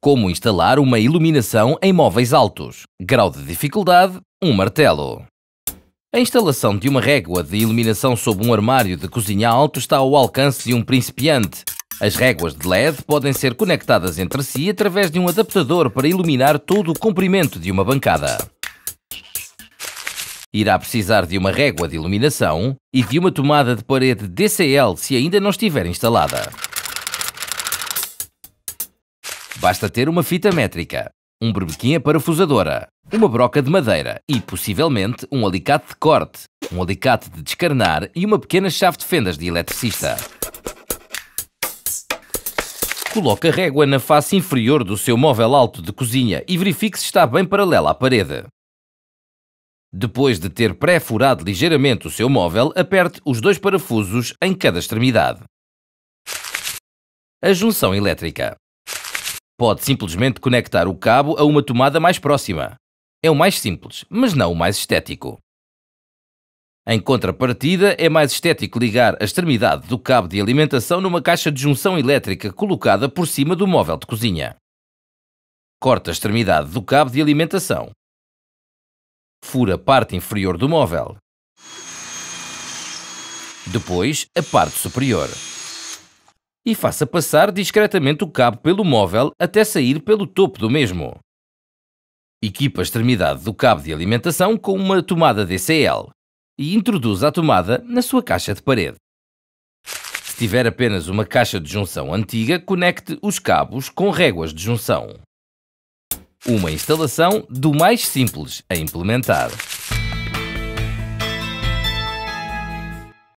como instalar uma iluminação em móveis altos. Grau de dificuldade, um martelo. A instalação de uma régua de iluminação sob um armário de cozinha alto está ao alcance de um principiante. As réguas de LED podem ser conectadas entre si através de um adaptador para iluminar todo o comprimento de uma bancada. Irá precisar de uma régua de iluminação e de uma tomada de parede DCL se ainda não estiver instalada. Basta ter uma fita métrica, um berbequim parafusadora, uma broca de madeira e, possivelmente, um alicate de corte, um alicate de descarnar e uma pequena chave de fendas de eletricista. Coloque a régua na face inferior do seu móvel alto de cozinha e verifique se está bem paralela à parede. Depois de ter pré-furado ligeiramente o seu móvel, aperte os dois parafusos em cada extremidade. A junção elétrica. Pode simplesmente conectar o cabo a uma tomada mais próxima. É o mais simples, mas não o mais estético. Em contrapartida, é mais estético ligar a extremidade do cabo de alimentação numa caixa de junção elétrica colocada por cima do móvel de cozinha. Corta a extremidade do cabo de alimentação. Fura a parte inferior do móvel. Depois, a parte superior e faça passar discretamente o cabo pelo móvel até sair pelo topo do mesmo. Equipe a extremidade do cabo de alimentação com uma tomada DCL e introduza a tomada na sua caixa de parede. Se tiver apenas uma caixa de junção antiga, conecte os cabos com réguas de junção. Uma instalação do mais simples a implementar.